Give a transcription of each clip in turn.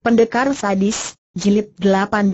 Pendekar Sadis, Jilid 18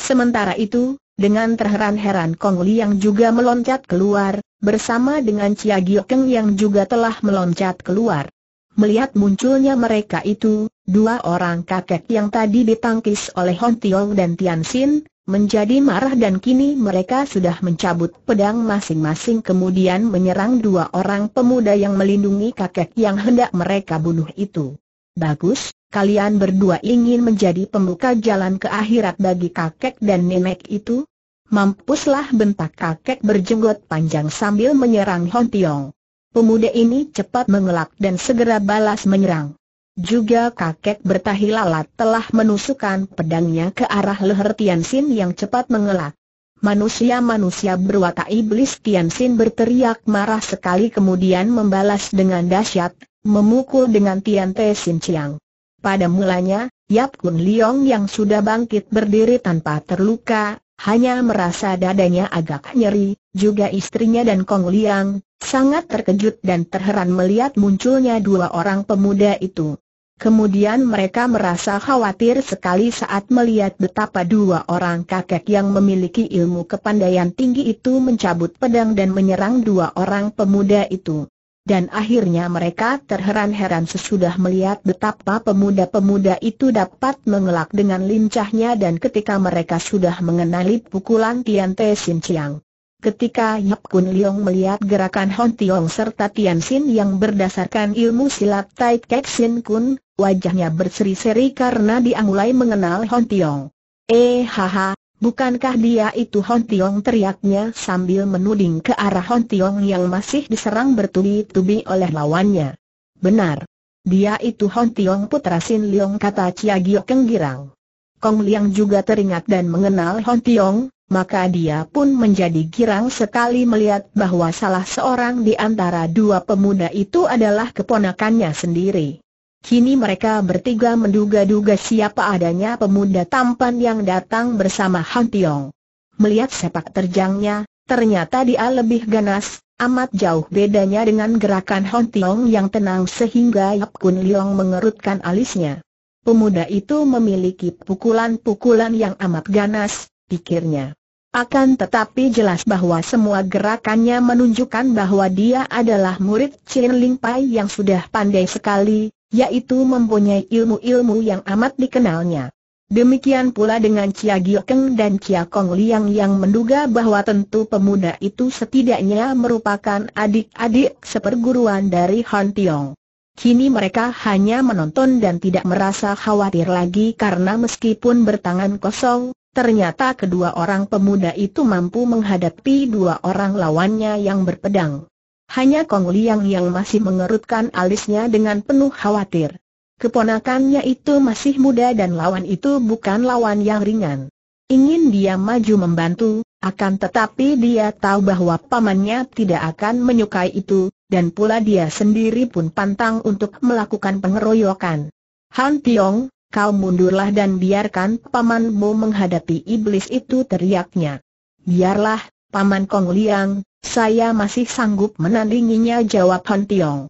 Sementara itu, dengan terheran-heran Kong yang juga meloncat keluar, bersama dengan Chia Giokeng yang juga telah meloncat keluar. Melihat munculnya mereka itu, dua orang kakek yang tadi ditangkis oleh Hon Tiong dan Tian Xin, menjadi marah dan kini mereka sudah mencabut pedang masing-masing kemudian menyerang dua orang pemuda yang melindungi kakek yang hendak mereka bunuh itu. Bagus, kalian berdua ingin menjadi pembuka jalan ke akhirat bagi kakek dan nenek itu? Mampuslah bentak kakek berjenggot panjang sambil menyerang Hon Tiong. Pemuda ini cepat mengelak dan segera balas menyerang. Juga kakek bertahi lalat telah menusukkan pedangnya ke arah leher Tian Xin yang cepat mengelak. Manusia-manusia berwatak iblis Tian Xin berteriak marah sekali kemudian membalas dengan dahsyat, memukul dengan Tian Te Sin Chiang. Pada mulanya, Yap Kun Liong yang sudah bangkit berdiri tanpa terluka, hanya merasa dadanya agak nyeri, juga istrinya dan Kong Liang, sangat terkejut dan terheran melihat munculnya dua orang pemuda itu. Kemudian mereka merasa khawatir sekali saat melihat betapa dua orang kakek yang memiliki ilmu kepandaian tinggi itu mencabut pedang dan menyerang dua orang pemuda itu dan akhirnya mereka terheran-heran sesudah melihat betapa pemuda-pemuda itu dapat mengelak dengan lincahnya dan ketika mereka sudah mengenali pukulan Tian Te Sin Chiang. Ketika Yap Kun Leong melihat gerakan Hon Tiong serta Tian Sin yang berdasarkan ilmu silat Tai Kek Sin Kun, wajahnya berseri-seri karena dia mulai mengenal Hon Tiong. Eh haha, Bukankah dia itu Hon Tiong teriaknya sambil menuding ke arah Hon Tiong yang masih diserang bertubi-tubi oleh lawannya. Benar. Dia itu Hon Tiong putra Sin Leong kata Chia Gio Kenggirang. Kong Liang juga teringat dan mengenal Hon Tiong, maka dia pun menjadi girang sekali melihat bahwa salah seorang di antara dua pemuda itu adalah keponakannya sendiri. Kini mereka bertiga menduga-duga siapa adanya pemuda tampan yang datang bersama Han Tiong. Melihat sepak terjangnya, ternyata dia lebih ganas, amat jauh bedanya dengan gerakan Han Tiong yang tenang sehingga Yap Kun Leong mengerutkan alisnya. Pemuda itu memiliki pukulan-pukulan yang amat ganas, pikirnya. Akan tetapi jelas bahwa semua gerakannya menunjukkan bahwa dia adalah murid Chin Ling Pai yang sudah pandai sekali, yaitu mempunyai ilmu-ilmu yang amat dikenalnya. Demikian pula dengan Chia Giokeng dan Chia Kong Liang yang menduga bahwa tentu pemuda itu setidaknya merupakan adik-adik seperguruan dari Han Tiong. Kini mereka hanya menonton dan tidak merasa khawatir lagi karena meskipun bertangan kosong, ternyata kedua orang pemuda itu mampu menghadapi dua orang lawannya yang berpedang. Hanya Kong Liang yang masih mengerutkan alisnya dengan penuh khawatir. Keponakannya itu masih muda dan lawan itu bukan lawan yang ringan. Ingin dia maju membantu, akan tetapi dia tahu bahwa pamannya tidak akan menyukai itu, dan pula dia sendiri pun pantang untuk melakukan pengeroyokan. Han Tiong, kau mundurlah dan biarkan pamanmu menghadapi iblis itu teriaknya. Biarlah, paman Kong Liang, saya masih sanggup menandinginya jawab Han Tiong.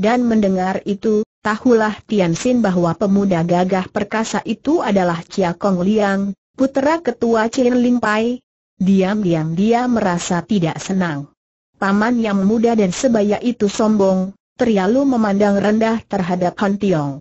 Dan mendengar itu, tahulah Tian Xin bahwa pemuda gagah perkasa itu adalah Chia Kong Liang, putera ketua Chin Ling Pai. Diam-diam dia merasa tidak senang. Paman yang muda dan sebaya itu sombong, terlalu memandang rendah terhadap Han Tiong.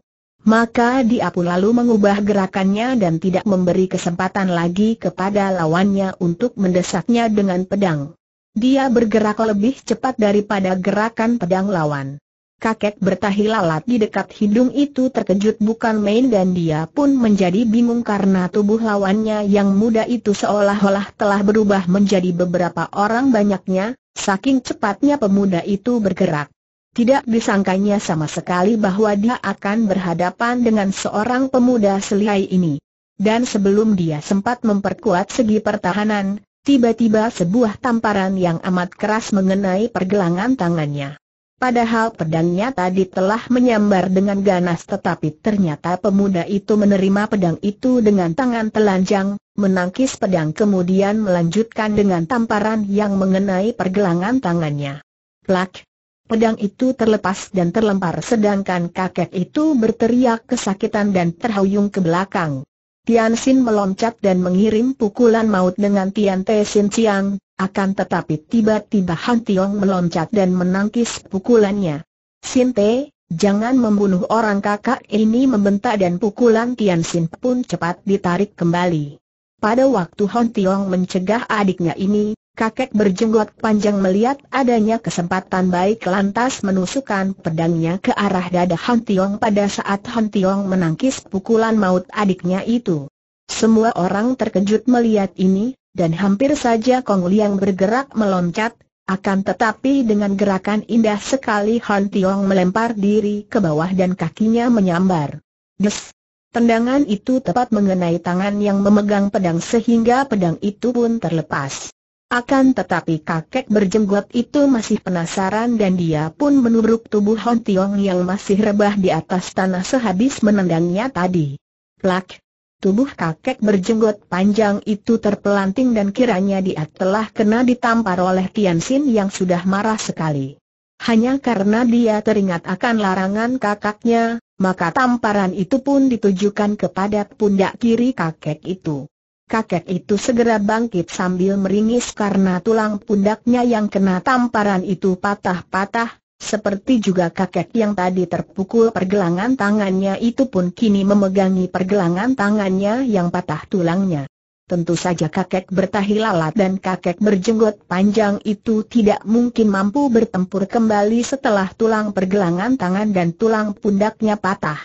Maka dia pun lalu mengubah gerakannya dan tidak memberi kesempatan lagi kepada lawannya untuk mendesaknya dengan pedang. Dia bergerak lebih cepat daripada gerakan pedang lawan. Kakek bertahi lalat di dekat hidung itu terkejut bukan main dan dia pun menjadi bingung karena tubuh lawannya yang muda itu seolah-olah telah berubah menjadi beberapa orang banyaknya, saking cepatnya pemuda itu bergerak. Tidak disangkanya sama sekali bahwa dia akan berhadapan dengan seorang pemuda selihai ini. Dan sebelum dia sempat memperkuat segi pertahanan, Tiba-tiba sebuah tamparan yang amat keras mengenai pergelangan tangannya. Padahal pedangnya tadi telah menyambar dengan ganas tetapi ternyata pemuda itu menerima pedang itu dengan tangan telanjang, menangkis pedang kemudian melanjutkan dengan tamparan yang mengenai pergelangan tangannya. Plak! Pedang itu terlepas dan terlempar sedangkan kakek itu berteriak kesakitan dan terhuyung ke belakang. Tian Xin meloncat dan mengirim pukulan maut dengan Tian Te Xin Chiang, akan tetapi tiba-tiba Han Tiong meloncat dan menangkis pukulannya. Xin Te, jangan membunuh orang kakak ini membentak dan pukulan Tian Xin pun cepat ditarik kembali. Pada waktu Han Tiong mencegah adiknya ini, Kakek berjenggot panjang melihat adanya kesempatan baik lantas menusukkan pedangnya ke arah dada Han Tiong pada saat Han Tiong menangkis pukulan maut adiknya itu. Semua orang terkejut melihat ini, dan hampir saja Kong Liang bergerak meloncat, akan tetapi dengan gerakan indah sekali Han Tiong melempar diri ke bawah dan kakinya menyambar. Des! Tendangan itu tepat mengenai tangan yang memegang pedang sehingga pedang itu pun terlepas. Akan tetapi kakek berjenggot itu masih penasaran dan dia pun menurut tubuh Hon Tiong yang masih rebah di atas tanah sehabis menendangnya tadi. Plak! Tubuh kakek berjenggot panjang itu terpelanting dan kiranya dia telah kena ditampar oleh Tian Xin yang sudah marah sekali. Hanya karena dia teringat akan larangan kakaknya, maka tamparan itu pun ditujukan kepada pundak kiri kakek itu. Kakek itu segera bangkit sambil meringis karena tulang pundaknya yang kena tamparan itu patah-patah, seperti juga kakek yang tadi terpukul pergelangan tangannya itu pun kini memegangi pergelangan tangannya yang patah tulangnya. Tentu saja kakek bertahi lalat dan kakek berjenggot panjang itu tidak mungkin mampu bertempur kembali setelah tulang pergelangan tangan dan tulang pundaknya patah.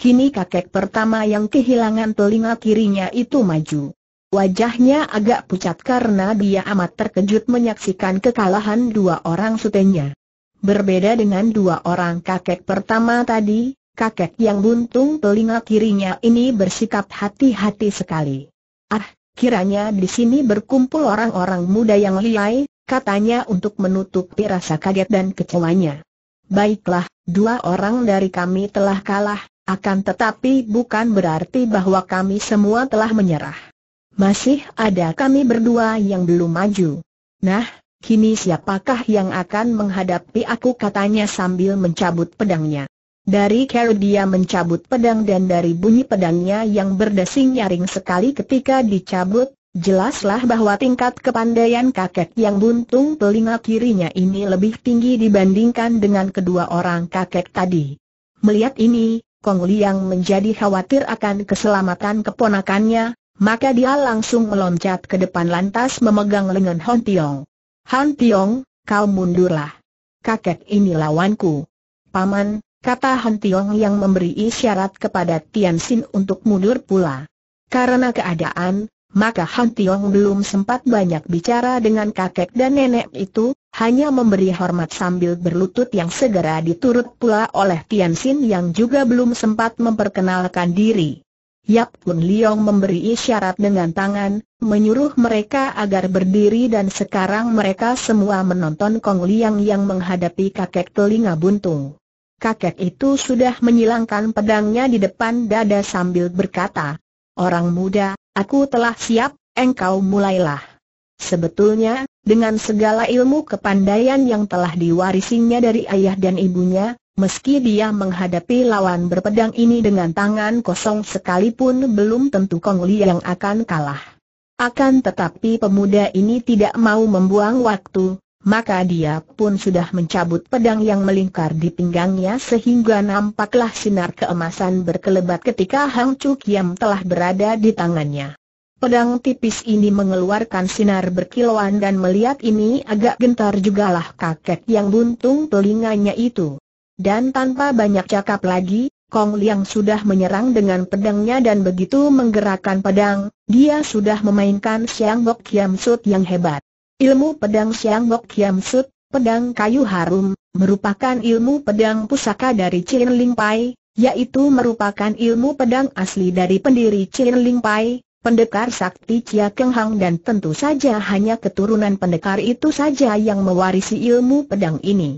Kini kakek pertama yang kehilangan telinga kirinya itu maju. Wajahnya agak pucat karena dia amat terkejut menyaksikan kekalahan dua orang sutenya. Berbeda dengan dua orang kakek pertama tadi, kakek yang buntung telinga kirinya ini bersikap hati-hati sekali. Ah, kiranya di sini berkumpul orang-orang muda yang liai, katanya untuk menutupi rasa kaget dan kecewanya. Baiklah, dua orang dari kami telah kalah, akan tetapi bukan berarti bahwa kami semua telah menyerah. Masih ada kami berdua yang belum maju. Nah, kini siapakah yang akan menghadapi aku katanya sambil mencabut pedangnya. Dari kera dia mencabut pedang dan dari bunyi pedangnya yang berdesing nyaring sekali ketika dicabut, jelaslah bahwa tingkat kepandaian kakek yang buntung telinga kirinya ini lebih tinggi dibandingkan dengan kedua orang kakek tadi. Melihat ini, Kong Liang menjadi khawatir akan keselamatan keponakannya, maka dia langsung meloncat ke depan lantas memegang lengan Han Tiong. Han Tiong, kau mundurlah. Kakek ini lawanku. Paman, kata Han Tiong yang memberi isyarat kepada Tian Xin untuk mundur pula. Karena keadaan, maka Han Tiong belum sempat banyak bicara dengan kakek dan nenek itu, hanya memberi hormat sambil berlutut yang segera diturut pula oleh Tian Xin yang juga belum sempat memperkenalkan diri. Yap Kun Liyong memberi isyarat dengan tangan, menyuruh mereka agar berdiri dan sekarang mereka semua menonton Kong Liang yang menghadapi kakek telinga buntung. Kakek itu sudah menyilangkan pedangnya di depan dada sambil berkata, Orang muda, aku telah siap, engkau mulailah. Sebetulnya, dengan segala ilmu kepandaian yang telah diwarisinya dari ayah dan ibunya, Meski dia menghadapi lawan berpedang ini dengan tangan kosong sekalipun belum tentu Kong Li yang akan kalah. Akan tetapi pemuda ini tidak mau membuang waktu, maka dia pun sudah mencabut pedang yang melingkar di pinggangnya sehingga nampaklah sinar keemasan berkelebat ketika Hang Chu Kiam telah berada di tangannya. Pedang tipis ini mengeluarkan sinar berkilauan dan melihat ini agak gentar jugalah kakek yang buntung telinganya itu. Dan tanpa banyak cakap lagi, Kong Liang sudah menyerang dengan pedangnya dan begitu menggerakkan pedang, dia sudah memainkan Siang Bok Kiam Sut yang hebat. Ilmu pedang Siang Bok Kiam Sut, pedang kayu harum, merupakan ilmu pedang pusaka dari Chin Ling Pai, yaitu merupakan ilmu pedang asli dari pendiri Chin Ling Pai, pendekar sakti Chia Keng Hang dan tentu saja hanya keturunan pendekar itu saja yang mewarisi ilmu pedang ini.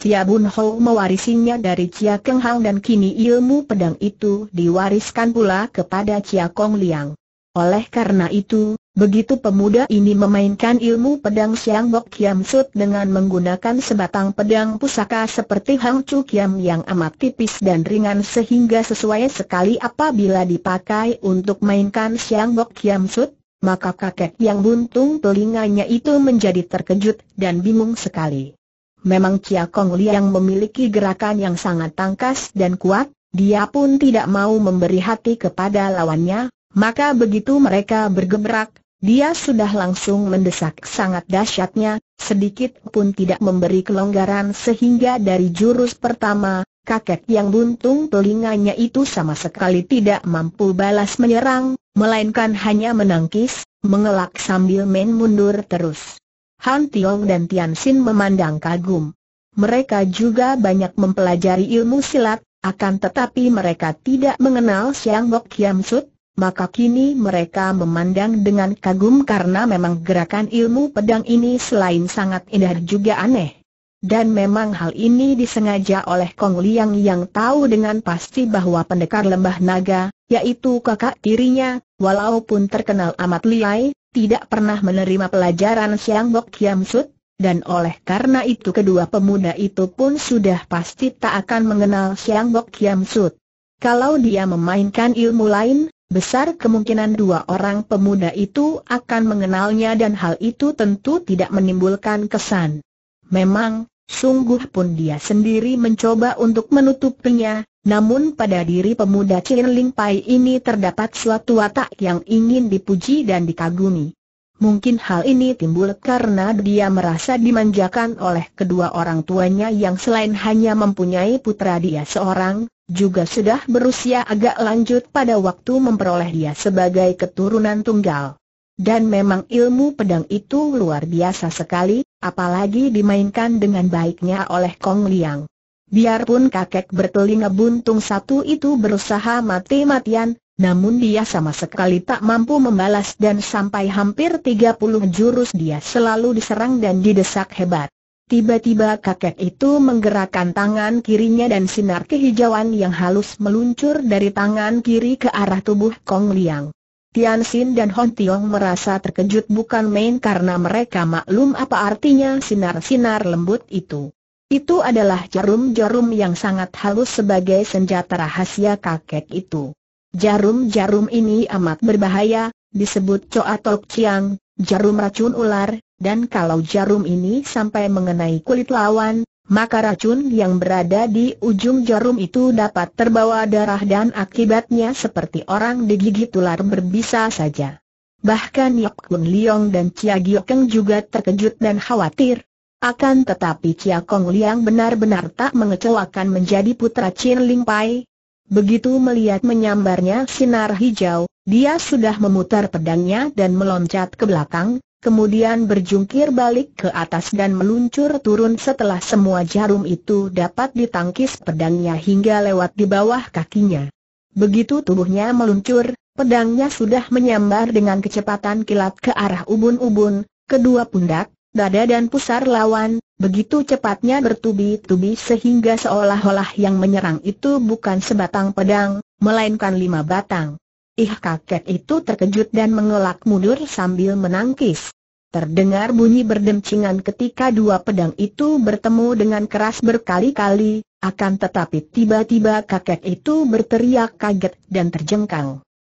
Tia Bun Ho mewarisinya dari Cia Keng Hang dan kini ilmu pedang itu diwariskan pula kepada Cia Kong Liang. Oleh karena itu, begitu pemuda ini memainkan ilmu pedang Siang Bok Kiam Sut dengan menggunakan sebatang pedang pusaka seperti Hang Chu Kiam yang amat tipis dan ringan sehingga sesuai sekali apabila dipakai untuk mainkan Siang Bok Kiam Sut, maka kakek yang buntung telinganya itu menjadi terkejut dan bingung sekali. Memang Chia Kong Liang memiliki gerakan yang sangat tangkas dan kuat, dia pun tidak mau memberi hati kepada lawannya, maka begitu mereka bergerak, dia sudah langsung mendesak sangat dahsyatnya, sedikit pun tidak memberi kelonggaran sehingga dari jurus pertama, kakek yang buntung telinganya itu sama sekali tidak mampu balas menyerang, melainkan hanya menangkis, mengelak sambil main mundur terus. Han Tiong dan Tian Xin memandang kagum. Mereka juga banyak mempelajari ilmu silat, akan tetapi mereka tidak mengenal Siang Bok Kiam Sut, maka kini mereka memandang dengan kagum karena memang gerakan ilmu pedang ini selain sangat indah juga aneh. Dan memang hal ini disengaja oleh Kong Liang yang tahu dengan pasti bahwa pendekar lembah naga, yaitu kakak tirinya, walaupun terkenal amat liai, tidak pernah menerima pelajaran Siang Bok Kiam Sut, dan oleh karena itu kedua pemuda itu pun sudah pasti tak akan mengenal Siang Bok Kiam Sut. Kalau dia memainkan ilmu lain, besar kemungkinan dua orang pemuda itu akan mengenalnya dan hal itu tentu tidak menimbulkan kesan. Memang, sungguh pun dia sendiri mencoba untuk menutupinya, namun pada diri pemuda Chin Ling Pai ini terdapat suatu watak yang ingin dipuji dan dikagumi. Mungkin hal ini timbul karena dia merasa dimanjakan oleh kedua orang tuanya yang selain hanya mempunyai putra dia seorang, juga sudah berusia agak lanjut pada waktu memperoleh dia sebagai keturunan tunggal. Dan memang ilmu pedang itu luar biasa sekali, apalagi dimainkan dengan baiknya oleh Kong Liang. Biarpun kakek bertelinga buntung satu itu berusaha mati-matian, namun dia sama sekali tak mampu membalas dan sampai hampir 30 jurus dia selalu diserang dan didesak hebat. Tiba-tiba kakek itu menggerakkan tangan kirinya dan sinar kehijauan yang halus meluncur dari tangan kiri ke arah tubuh Kong Liang. Tian Xin dan Hon Tiong merasa terkejut bukan main karena mereka maklum apa artinya sinar-sinar lembut itu. Itu adalah jarum-jarum yang sangat halus sebagai senjata rahasia kakek itu. Jarum-jarum ini amat berbahaya, disebut Choa Tok Chiang, jarum racun ular, dan kalau jarum ini sampai mengenai kulit lawan, maka racun yang berada di ujung jarum itu dapat terbawa darah dan akibatnya seperti orang digigit ular berbisa saja. Bahkan Yok Kun Liong dan Chia Giokeng juga terkejut dan khawatir, akan tetapi Chia Kong Liang benar-benar tak mengecewakan menjadi putra Chin Ling Pai. Begitu melihat menyambarnya sinar hijau, dia sudah memutar pedangnya dan meloncat ke belakang, kemudian berjungkir balik ke atas dan meluncur turun setelah semua jarum itu dapat ditangkis pedangnya hingga lewat di bawah kakinya. Begitu tubuhnya meluncur, pedangnya sudah menyambar dengan kecepatan kilat ke arah ubun-ubun, kedua pundak, dada dan pusar lawan, begitu cepatnya bertubi-tubi sehingga seolah-olah yang menyerang itu bukan sebatang pedang, melainkan lima batang. Ih kakek itu terkejut dan mengelak mundur sambil menangkis. Terdengar bunyi berdemcingan ketika dua pedang itu bertemu dengan keras berkali-kali, akan tetapi tiba-tiba kakek itu berteriak kaget dan terjengkang.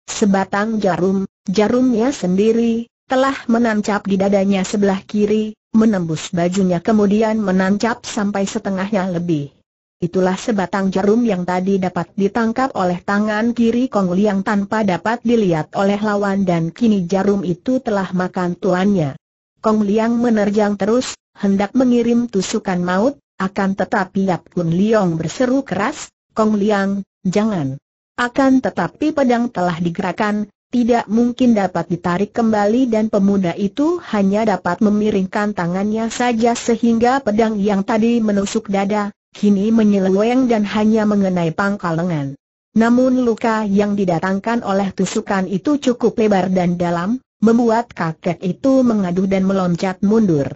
Sebatang jarum, jarumnya sendiri, telah menancap di dadanya sebelah kiri, menembus bajunya kemudian menancap sampai setengahnya lebih. Itulah sebatang jarum yang tadi dapat ditangkap oleh tangan kiri Kong Liang tanpa dapat dilihat oleh lawan dan kini jarum itu telah makan tuannya. Kong Liang menerjang terus, hendak mengirim tusukan maut, akan tetapi Yap Kun Liang berseru keras, Kong Liang, jangan. Akan tetapi pedang telah digerakkan, tidak mungkin dapat ditarik kembali dan pemuda itu hanya dapat memiringkan tangannya saja sehingga pedang yang tadi menusuk dada, kini menyeleweng dan hanya mengenai pangkal lengan. Namun luka yang didatangkan oleh tusukan itu cukup lebar dan dalam, membuat kakek itu mengaduh dan meloncat mundur.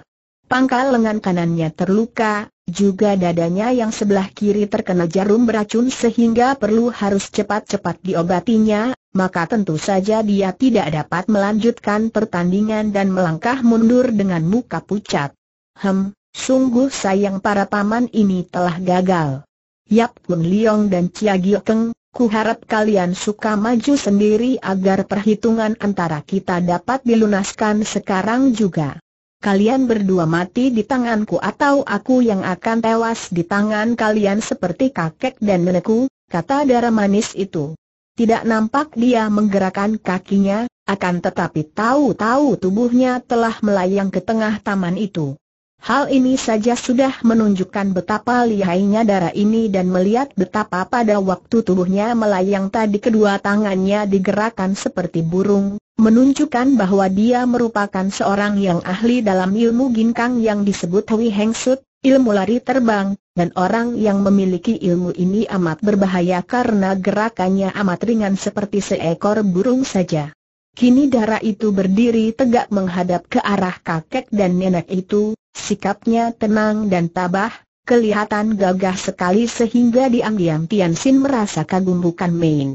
Pangkal lengan kanannya terluka, juga dadanya yang sebelah kiri terkena jarum beracun sehingga perlu harus cepat-cepat diobatinya, maka tentu saja dia tidak dapat melanjutkan pertandingan dan melangkah mundur dengan muka pucat. Hem, sungguh sayang para paman ini telah gagal. Yap Kun Liong dan Chia Gio Keng, ku harap kalian suka maju sendiri agar perhitungan antara kita dapat dilunaskan sekarang juga. Kalian berdua mati di tanganku atau aku yang akan tewas di tangan kalian seperti kakek dan nenekku, kata darah manis itu. Tidak nampak dia menggerakkan kakinya, akan tetapi tahu-tahu tubuhnya telah melayang ke tengah taman itu. Hal ini saja sudah menunjukkan betapa lihainya darah ini dan melihat betapa pada waktu tubuhnya melayang tadi kedua tangannya digerakkan seperti burung, menunjukkan bahwa dia merupakan seorang yang ahli dalam ilmu ginkang yang disebut Hui Heng Sut, ilmu lari terbang, dan orang yang memiliki ilmu ini amat berbahaya karena gerakannya amat ringan seperti seekor burung saja. Kini darah itu berdiri tegak menghadap ke arah kakek dan nenek itu, sikapnya tenang dan tabah, kelihatan gagah sekali sehingga diam-diam Tian merasa kagum bukan main.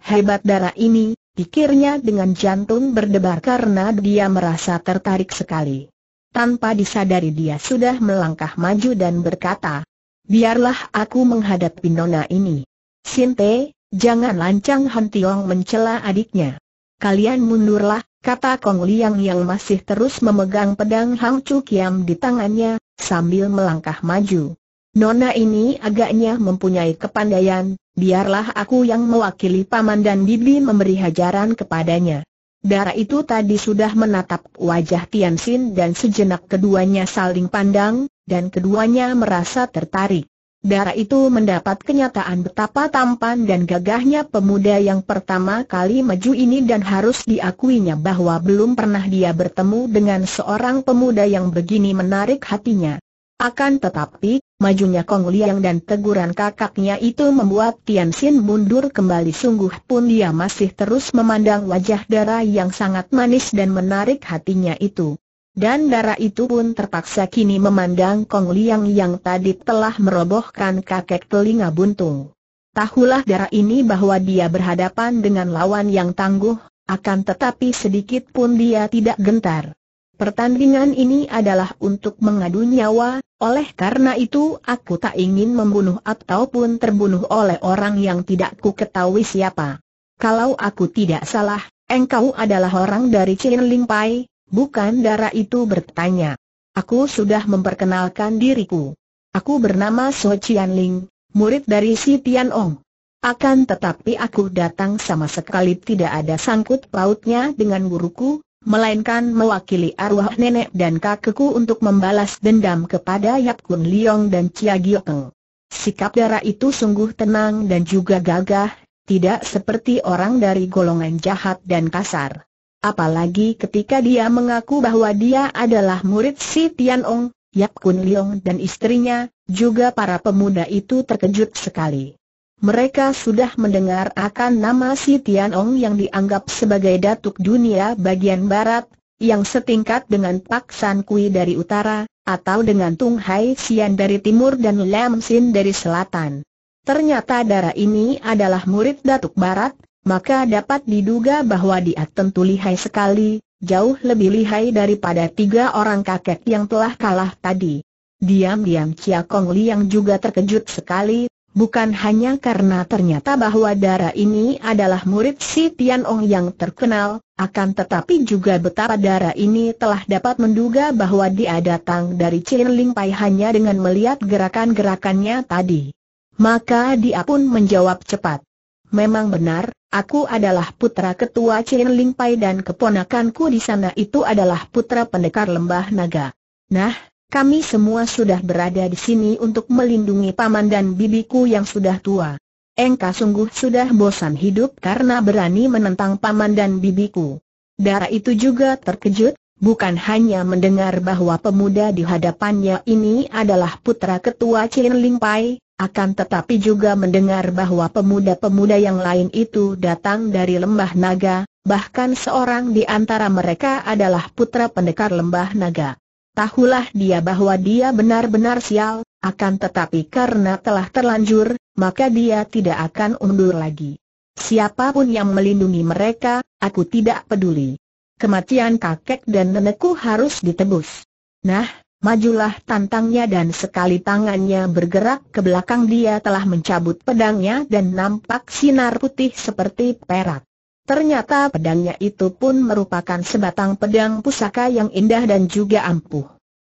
Hebat darah ini, pikirnya dengan jantung berdebar karena dia merasa tertarik sekali. Tanpa disadari dia sudah melangkah maju dan berkata, biarlah aku menghadapi nona ini. Sinte, jangan lancang Han Tiong mencela adiknya. Kalian mundurlah, kata Kong Liang yang masih terus memegang pedang Hang Chu Kiam di tangannya, sambil melangkah maju. Nona ini agaknya mempunyai kepandaian, biarlah aku yang mewakili paman dan bibi memberi hajaran kepadanya. Darah itu tadi sudah menatap wajah Tian Xin dan sejenak keduanya saling pandang, dan keduanya merasa tertarik. Darah itu mendapat kenyataan betapa tampan dan gagahnya pemuda yang pertama kali maju ini dan harus diakuinya bahwa belum pernah dia bertemu dengan seorang pemuda yang begini menarik hatinya. Akan tetapi, majunya Kong Liang dan teguran kakaknya itu membuat Tian Xin mundur kembali sungguh pun dia masih terus memandang wajah darah yang sangat manis dan menarik hatinya itu. Dan darah itu pun terpaksa kini memandang Kong Liang yang tadi telah merobohkan kakek telinga buntung. Tahulah darah ini bahwa dia berhadapan dengan lawan yang tangguh, akan tetapi sedikit pun dia tidak gentar. Pertandingan ini adalah untuk mengadu nyawa, oleh karena itu aku tak ingin membunuh ataupun terbunuh oleh orang yang tidak ku ketahui siapa. Kalau aku tidak salah, engkau adalah orang dari Chin Ling Pai, Bukan darah itu bertanya. Aku sudah memperkenalkan diriku. Aku bernama So Chian Ling, murid dari Si Tian Ong. Akan tetapi aku datang sama sekali tidak ada sangkut pautnya dengan guruku, melainkan mewakili arwah nenek dan kakekku untuk membalas dendam kepada Yap Kun Liong dan Chia Giokeng. Sikap darah itu sungguh tenang dan juga gagah, tidak seperti orang dari golongan jahat dan kasar. Apalagi ketika dia mengaku bahwa dia adalah murid si Tian Ong, Yap Kun Leong dan istrinya, juga para pemuda itu terkejut sekali. Mereka sudah mendengar akan nama si Tian Ong yang dianggap sebagai datuk dunia bagian barat, yang setingkat dengan Pak San Kui dari utara, atau dengan Tung Hai Sian dari timur dan Lam Sin dari selatan. Ternyata darah ini adalah murid datuk barat, maka dapat diduga bahwa dia tentu lihai sekali, jauh lebih lihai daripada tiga orang kakek yang telah kalah tadi. Diam-diam Chia Kong Liang juga terkejut sekali, bukan hanya karena ternyata bahwa darah ini adalah murid si Tian Ong yang terkenal, akan tetapi juga betapa darah ini telah dapat menduga bahwa dia datang dari Chin Ling Pai hanya dengan melihat gerakan-gerakannya tadi. Maka dia pun menjawab cepat. Memang benar, aku adalah putra ketua Chen Ling Pai dan keponakanku di sana itu adalah putra pendekar lembah naga. Nah, kami semua sudah berada di sini untuk melindungi paman dan bibiku yang sudah tua. Engka sungguh sudah bosan hidup karena berani menentang paman dan bibiku. Dara itu juga terkejut, bukan hanya mendengar bahwa pemuda di hadapannya ini adalah putra ketua Chen Ling Pai, akan tetapi juga mendengar bahwa pemuda-pemuda yang lain itu datang dari lembah naga, bahkan seorang di antara mereka adalah putra pendekar lembah naga. Tahulah dia bahwa dia benar-benar sial, akan tetapi karena telah terlanjur, maka dia tidak akan undur lagi. Siapapun yang melindungi mereka, aku tidak peduli. Kematian kakek dan nenekku harus ditebus. Nah, Majulah tantangnya dan sekali tangannya bergerak ke belakang dia telah mencabut pedangnya dan nampak sinar putih seperti perak. Ternyata pedangnya itu pun merupakan sebatang pedang pusaka yang indah dan juga ampuh.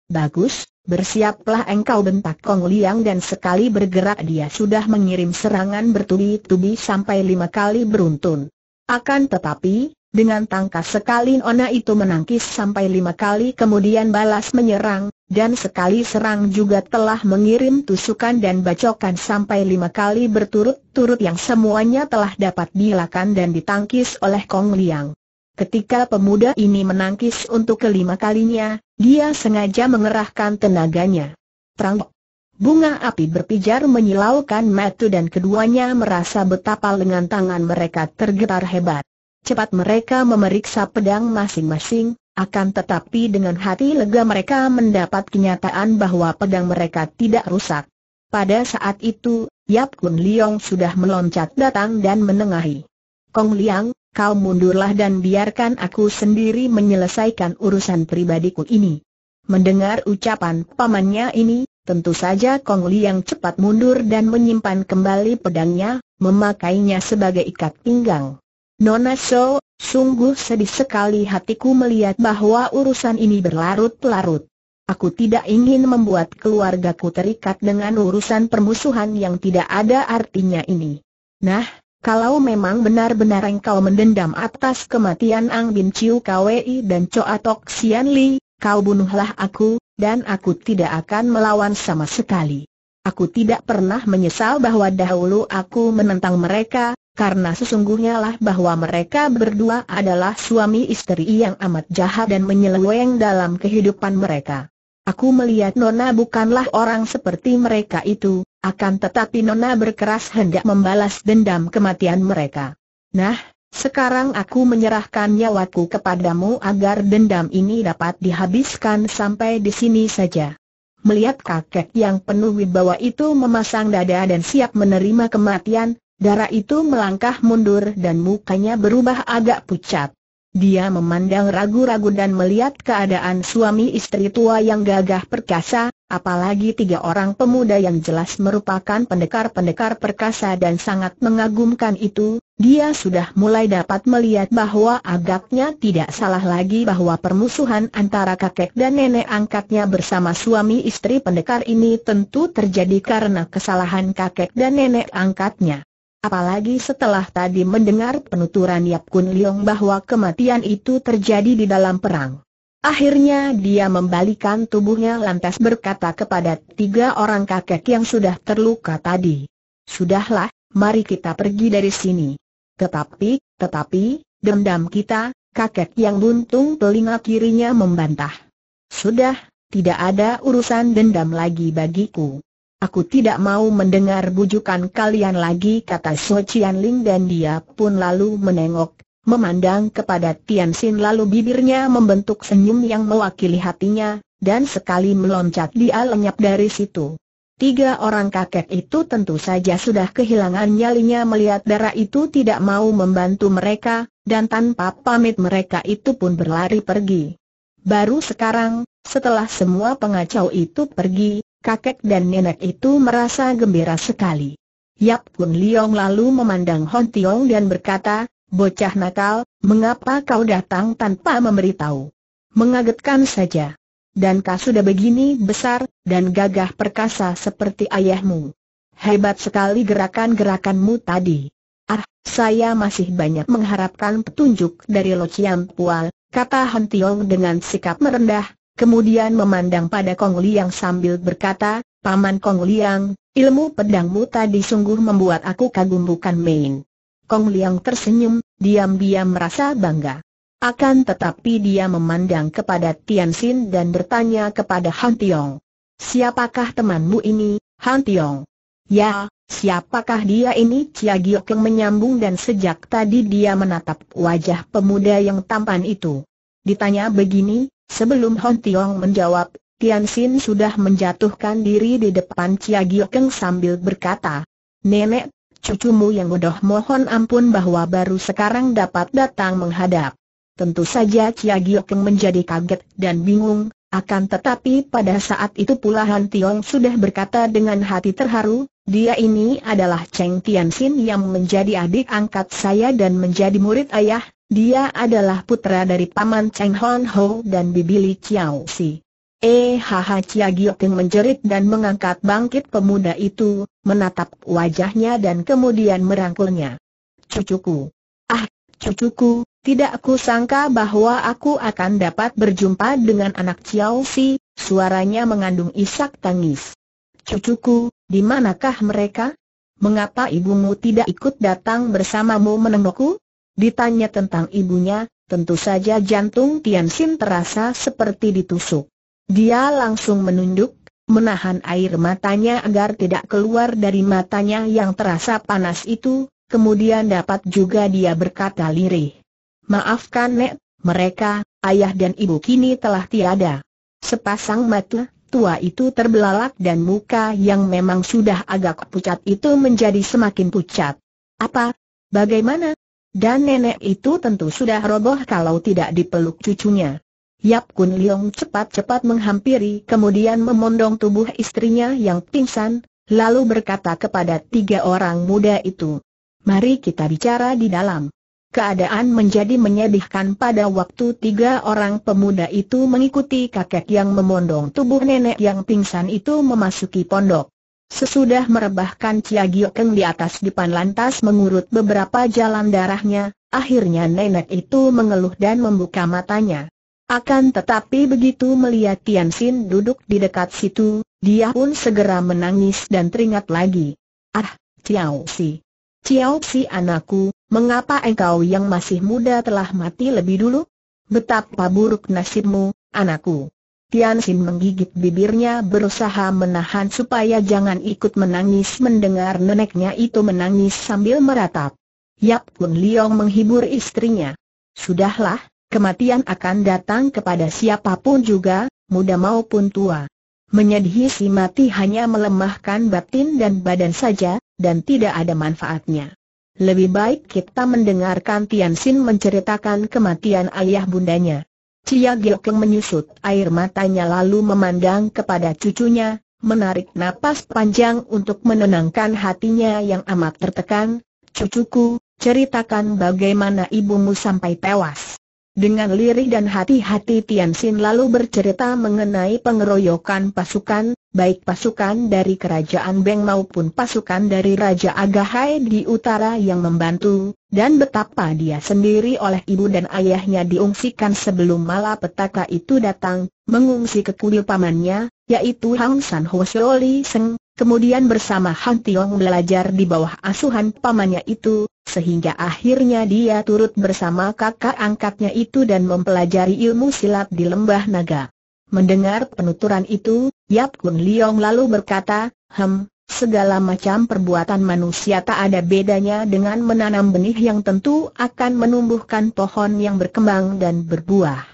Bagus, bersiaplah engkau bentak Kong Liang dan sekali bergerak dia sudah mengirim serangan bertubi-tubi sampai lima kali beruntun. Akan tetapi, dengan tangkas sekali Ona itu menangkis sampai lima kali kemudian balas menyerang, dan sekali serang juga telah mengirim tusukan dan bacokan sampai lima kali berturut-turut yang semuanya telah dapat dilakukan dan ditangkis oleh Kong Liang. Ketika pemuda ini menangkis untuk kelima kalinya, dia sengaja mengerahkan tenaganya. Terang. Bunga api berpijar menyilaukan mata dan keduanya merasa betapa lengan tangan mereka tergetar hebat. Cepat mereka memeriksa pedang masing-masing, akan tetapi dengan hati lega mereka mendapat kenyataan bahwa pedang mereka tidak rusak. Pada saat itu, Yap Kun Liong sudah meloncat datang dan menengahi. Kong Liang, kau mundurlah dan biarkan aku sendiri menyelesaikan urusan pribadiku ini. Mendengar ucapan pamannya ini, tentu saja Kong Liang cepat mundur dan menyimpan kembali pedangnya, memakainya sebagai ikat pinggang. Nona So, sungguh sedih sekali hatiku melihat bahwa urusan ini berlarut-larut. Aku tidak ingin membuat keluargaku terikat dengan urusan permusuhan yang tidak ada artinya ini. Nah, kalau memang benar-benar engkau mendendam atas kematian Ang Bin Chiu Kwei dan Choa Tok Sian Li, kau bunuhlah aku, dan aku tidak akan melawan sama sekali. Aku tidak pernah menyesal bahwa dahulu aku menentang mereka, karena sesungguhnya lah bahwa mereka berdua adalah suami istri yang amat jahat dan menyeleweng dalam kehidupan mereka. Aku melihat Nona bukanlah orang seperti mereka itu, akan tetapi Nona berkeras hendak membalas dendam kematian mereka. Nah, sekarang aku menyerahkan nyawaku kepadamu agar dendam ini dapat dihabiskan sampai di sini saja. Melihat kakek yang penuh wibawa itu memasang dada dan siap menerima kematian, Darah itu melangkah mundur dan mukanya berubah agak pucat. Dia memandang ragu-ragu dan melihat keadaan suami istri tua yang gagah perkasa, apalagi tiga orang pemuda yang jelas merupakan pendekar-pendekar perkasa dan sangat mengagumkan itu, dia sudah mulai dapat melihat bahwa agaknya tidak salah lagi bahwa permusuhan antara kakek dan nenek angkatnya bersama suami istri pendekar ini tentu terjadi karena kesalahan kakek dan nenek angkatnya. Apalagi setelah tadi mendengar penuturan Yap Kun Leong bahwa kematian itu terjadi di dalam perang. Akhirnya dia membalikan tubuhnya lantas berkata kepada tiga orang kakek yang sudah terluka tadi. Sudahlah, mari kita pergi dari sini. Tetapi, tetapi, dendam kita, kakek yang buntung telinga kirinya membantah. Sudah, tidak ada urusan dendam lagi bagiku. Aku tidak mau mendengar bujukan kalian lagi kata So Chian Ling dan dia pun lalu menengok, memandang kepada Tian Xin lalu bibirnya membentuk senyum yang mewakili hatinya, dan sekali meloncat dia lenyap dari situ. Tiga orang kakek itu tentu saja sudah kehilangan nyalinya melihat darah itu tidak mau membantu mereka, dan tanpa pamit mereka itu pun berlari pergi. Baru sekarang, setelah semua pengacau itu pergi, kakek dan nenek itu merasa gembira sekali. Yap Kun Liong lalu memandang Hon Tiong dan berkata, Bocah nakal, mengapa kau datang tanpa memberitahu? Mengagetkan saja. Dan kau sudah begini besar, dan gagah perkasa seperti ayahmu. Hebat sekali gerakan-gerakanmu tadi. Ah, saya masih banyak mengharapkan petunjuk dari Lo Chiam Pual, kata Hon Tiong dengan sikap merendah, kemudian memandang pada Kong Liang sambil berkata, Paman Kong Liang, ilmu pedangmu tadi sungguh membuat aku kagum bukan main. Kong Liang tersenyum, diam-diam merasa bangga. Akan tetapi dia memandang kepada Tian Xin dan bertanya kepada Han Tiong. Siapakah temanmu ini, Han Tiong? Ya, siapakah dia ini? Cia Giokeng menyambung dan sejak tadi dia menatap wajah pemuda yang tampan itu. Ditanya begini, Sebelum Hon Tiong menjawab, Tian Xin sudah menjatuhkan diri di depan Chia Gio sambil berkata, Nenek, cucumu yang bodoh mohon ampun bahwa baru sekarang dapat datang menghadap. Tentu saja Chia Gio menjadi kaget dan bingung, akan tetapi pada saat itu pula Han Tiong sudah berkata dengan hati terharu, dia ini adalah Cheng Tian Xin yang menjadi adik angkat saya dan menjadi murid ayah, dia adalah putra dari paman Cheng Hon Ho dan bibi Li Chiao Si. Eh haha Chia Gioteng menjerit dan mengangkat bangkit pemuda itu, menatap wajahnya dan kemudian merangkulnya. Cucuku. Ah, cucuku, tidak aku sangka bahwa aku akan dapat berjumpa dengan anak Chiao Si, suaranya mengandung isak tangis. Cucuku, di manakah mereka? Mengapa ibumu tidak ikut datang bersamamu menengokku? Ditanya tentang ibunya, tentu saja jantung Tian Xin terasa seperti ditusuk. Dia langsung menunduk, menahan air matanya agar tidak keluar dari matanya yang terasa panas itu, kemudian dapat juga dia berkata lirih. Maafkan Nek, mereka, ayah dan ibu kini telah tiada. Sepasang mata, tua itu terbelalak dan muka yang memang sudah agak pucat itu menjadi semakin pucat. Apa? Bagaimana? Dan nenek itu tentu sudah roboh kalau tidak dipeluk cucunya. Yap Kun Leong cepat-cepat menghampiri kemudian memondong tubuh istrinya yang pingsan, lalu berkata kepada tiga orang muda itu, Mari kita bicara di dalam. Keadaan menjadi menyedihkan pada waktu tiga orang pemuda itu mengikuti kakek yang memondong tubuh nenek yang pingsan itu memasuki pondok. Sesudah merebahkan Ciagio Keng di atas dipan lantas mengurut beberapa jalan darahnya, akhirnya nenek itu mengeluh dan membuka matanya. Akan tetapi begitu melihat Tian Xin duduk di dekat situ, dia pun segera menangis dan teringat lagi. Ah, Ciao Si. Ciao Si anakku, mengapa engkau yang masih muda telah mati lebih dulu? Betapa buruk nasibmu, anakku. Tian Xin menggigit bibirnya berusaha menahan supaya jangan ikut menangis mendengar neneknya itu menangis sambil meratap. Yap Kun Liong menghibur istrinya. Sudahlah, kematian akan datang kepada siapapun juga, muda maupun tua. Menyedihi si mati hanya melemahkan batin dan badan saja, dan tidak ada manfaatnya. Lebih baik kita mendengarkan Tian Xin menceritakan kematian ayah bundanya. Cia Giokeng menyusut air matanya lalu memandang kepada cucunya, menarik napas panjang untuk menenangkan hatinya yang amat tertekan, Cucuku, ceritakan bagaimana ibumu sampai tewas. Dengan lirih dan hati-hati Tian Xin lalu bercerita mengenai pengeroyokan pasukan, baik pasukan dari kerajaan Beng maupun pasukan dari Raja Agahai di utara yang membantu, dan betapa dia sendiri oleh ibu dan ayahnya diungsikan sebelum malapetaka itu datang, mengungsi ke kuil pamannya, yaitu Hang San Ho Li Seng, kemudian bersama Han Tiong belajar di bawah asuhan pamannya itu, sehingga akhirnya dia turut bersama kakak angkatnya itu dan mempelajari ilmu silat di lembah naga. Mendengar penuturan itu, Yap Kun Liong lalu berkata, Hem, segala macam perbuatan manusia tak ada bedanya dengan menanam benih yang tentu akan menumbuhkan pohon yang berkembang dan berbuah.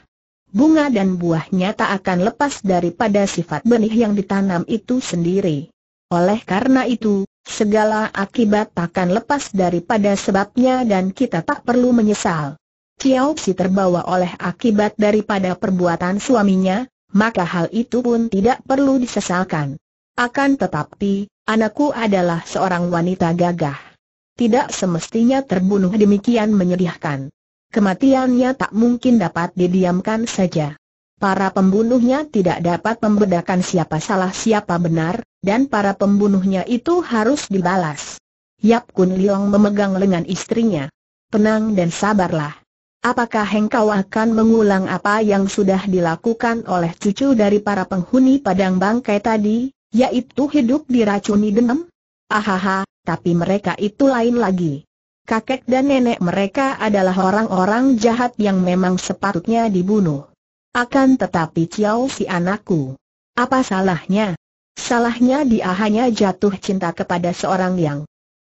Bunga dan buahnya tak akan lepas daripada sifat benih yang ditanam itu sendiri. Oleh karena itu, segala akibat tak akan lepas daripada sebabnya dan kita tak perlu menyesal. Xiao Si terbawa oleh akibat daripada perbuatan suaminya, maka hal itu pun tidak perlu disesalkan. Akan tetapi, anakku adalah seorang wanita gagah. Tidak semestinya terbunuh demikian menyedihkan. Kematiannya tak mungkin dapat didiamkan saja. Para pembunuhnya tidak dapat membedakan siapa salah siapa benar, dan para pembunuhnya itu harus dibalas. Yap Kun Leong memegang lengan istrinya. Tenang dan sabarlah. Apakah engkau akan mengulang apa yang sudah dilakukan oleh cucu dari para penghuni padang bangkai tadi, yaitu hidup diracuni demam? Ahaha, tapi mereka itu lain lagi. Kakek dan nenek mereka adalah orang-orang jahat yang memang sepatutnya dibunuh. Akan tetapi Ciao si anakku. Apa salahnya? Salahnya dia hanya jatuh cinta kepada seorang yang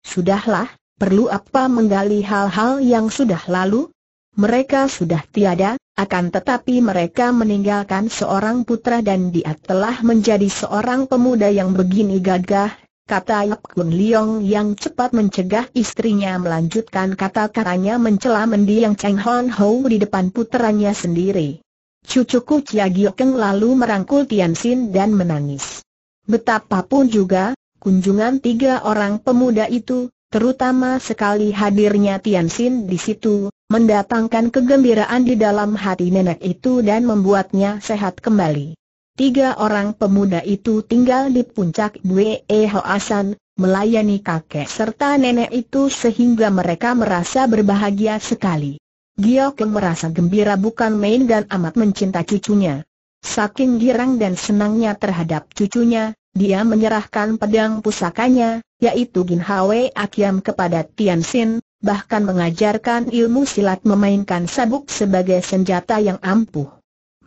Sudahlah, perlu apa menggali hal-hal yang sudah lalu? Mereka sudah tiada, akan tetapi mereka meninggalkan seorang putra dan dia telah menjadi seorang pemuda yang begini gagah, kata Yap Kun Leong yang cepat mencegah istrinya melanjutkan kata-katanya mencela mendiang Cheng Hon Ho di depan putranya sendiri. Cucuku Chia Giokeng lalu merangkul Tian Xin dan menangis. Betapapun juga, kunjungan tiga orang pemuda itu, terutama sekali hadirnya Tian Xin di situ, mendatangkan kegembiraan di dalam hati nenek itu dan membuatnya sehat kembali. Tiga orang pemuda itu tinggal di puncak Bue e Hoasan, melayani kakek serta nenek itu sehingga mereka merasa berbahagia sekali. Giokeng merasa gembira bukan main dan amat mencinta cucunya. Saking girang dan senangnya terhadap cucunya, dia menyerahkan pedang pusakanya, yaitu Gin Hwe Akiam kepada Tian Xin, bahkan mengajarkan ilmu silat memainkan sabuk sebagai senjata yang ampuh.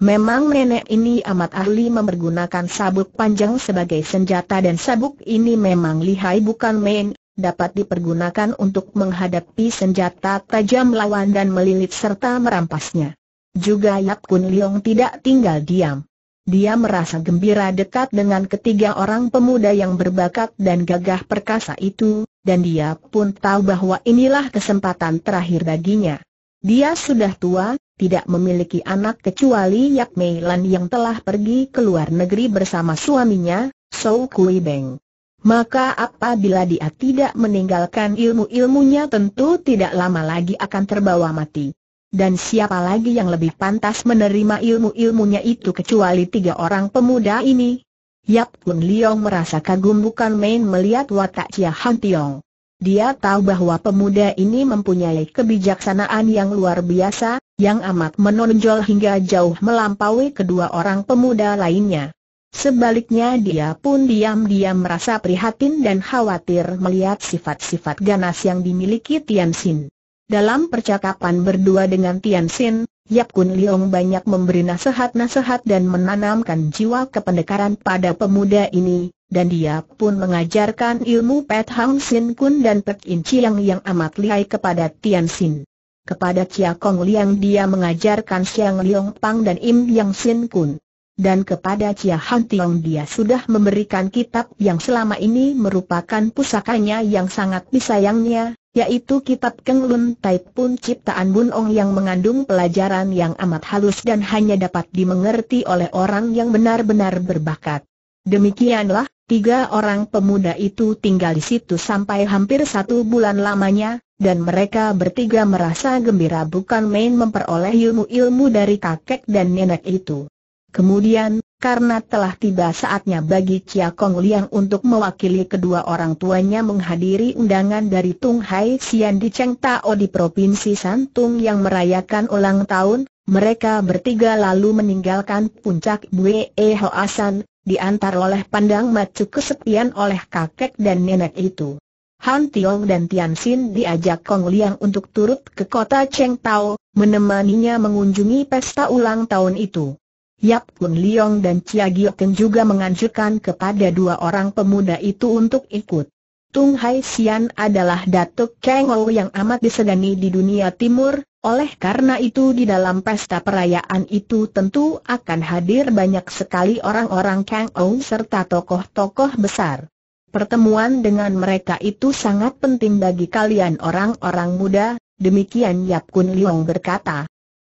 Memang nenek ini amat ahli mempergunakan sabuk panjang sebagai senjata dan sabuk ini memang lihai bukan main, dapat dipergunakan untuk menghadapi senjata tajam lawan dan melilit serta merampasnya. Juga Yap Kun Leong tidak tinggal diam dia merasa gembira dekat dengan ketiga orang pemuda yang berbakat dan gagah perkasa itu, dan dia pun tahu bahwa inilah kesempatan terakhir baginya. Dia sudah tua, tidak memiliki anak kecuali Yak Mei Lan yang telah pergi ke luar negeri bersama suaminya, Sou Kui Beng. Maka apabila dia tidak meninggalkan ilmu-ilmunya tentu tidak lama lagi akan terbawa mati dan siapa lagi yang lebih pantas menerima ilmu-ilmunya itu kecuali tiga orang pemuda ini? Yap Kun Liong merasa kagum bukan main melihat watak Chia Han Tiong. Dia tahu bahwa pemuda ini mempunyai kebijaksanaan yang luar biasa, yang amat menonjol hingga jauh melampaui kedua orang pemuda lainnya. Sebaliknya dia pun diam-diam merasa prihatin dan khawatir melihat sifat-sifat ganas yang dimiliki Tian Xin. Dalam percakapan berdua dengan Tian Xin, Yap Kun Liong banyak memberi nasihat-nasihat dan menanamkan jiwa kependekaran pada pemuda ini, dan dia pun mengajarkan ilmu Pet Hang Sin Kun dan Pet In Chiang yang amat lihai kepada Tian Xin. Kepada Chia Kong Liang dia mengajarkan Siang Liong Pang dan Im Yang Sin Kun dan kepada Chia Han Tiong dia sudah memberikan kitab yang selama ini merupakan pusakanya yang sangat disayangnya, yaitu kitab Keng Lun Tai Pun ciptaan Bun Ong yang mengandung pelajaran yang amat halus dan hanya dapat dimengerti oleh orang yang benar-benar berbakat. Demikianlah, tiga orang pemuda itu tinggal di situ sampai hampir satu bulan lamanya, dan mereka bertiga merasa gembira bukan main memperoleh ilmu-ilmu dari kakek dan nenek itu. Kemudian, karena telah tiba saatnya bagi Chia Kong Liang untuk mewakili kedua orang tuanya menghadiri undangan dari Tung Hai Sian di Cheng Tao di Provinsi Santung yang merayakan ulang tahun, mereka bertiga lalu meninggalkan puncak Bue e Hoasan, diantar oleh pandang macu kesepian oleh kakek dan nenek itu. Han Tiong dan Tian Xin diajak Kong Liang untuk turut ke kota Cheng Tao, menemaninya mengunjungi pesta ulang tahun itu. Yap Kun Leong dan Chia Giokeng juga menganjurkan kepada dua orang pemuda itu untuk ikut. Tung Hai Sian adalah datuk Kang Ou yang amat disegani di dunia timur, oleh karena itu di dalam pesta perayaan itu tentu akan hadir banyak sekali orang-orang Kang Ou serta tokoh-tokoh besar. Pertemuan dengan mereka itu sangat penting bagi kalian orang-orang muda, demikian Yap Kun Leong berkata.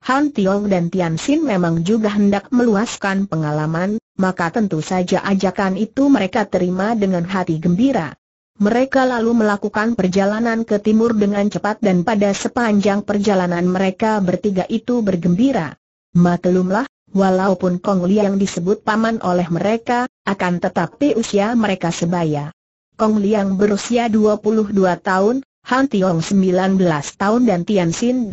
Han Tiong dan Tian Xin memang juga hendak meluaskan pengalaman, maka tentu saja ajakan itu mereka terima dengan hati gembira. Mereka lalu melakukan perjalanan ke timur dengan cepat dan pada sepanjang perjalanan mereka bertiga itu bergembira. Maklumlah, walaupun Kong Liang disebut paman oleh mereka, akan tetapi usia mereka sebaya. Kong Liang berusia 22 tahun, Han Tiong 19 tahun dan Tian Xin 18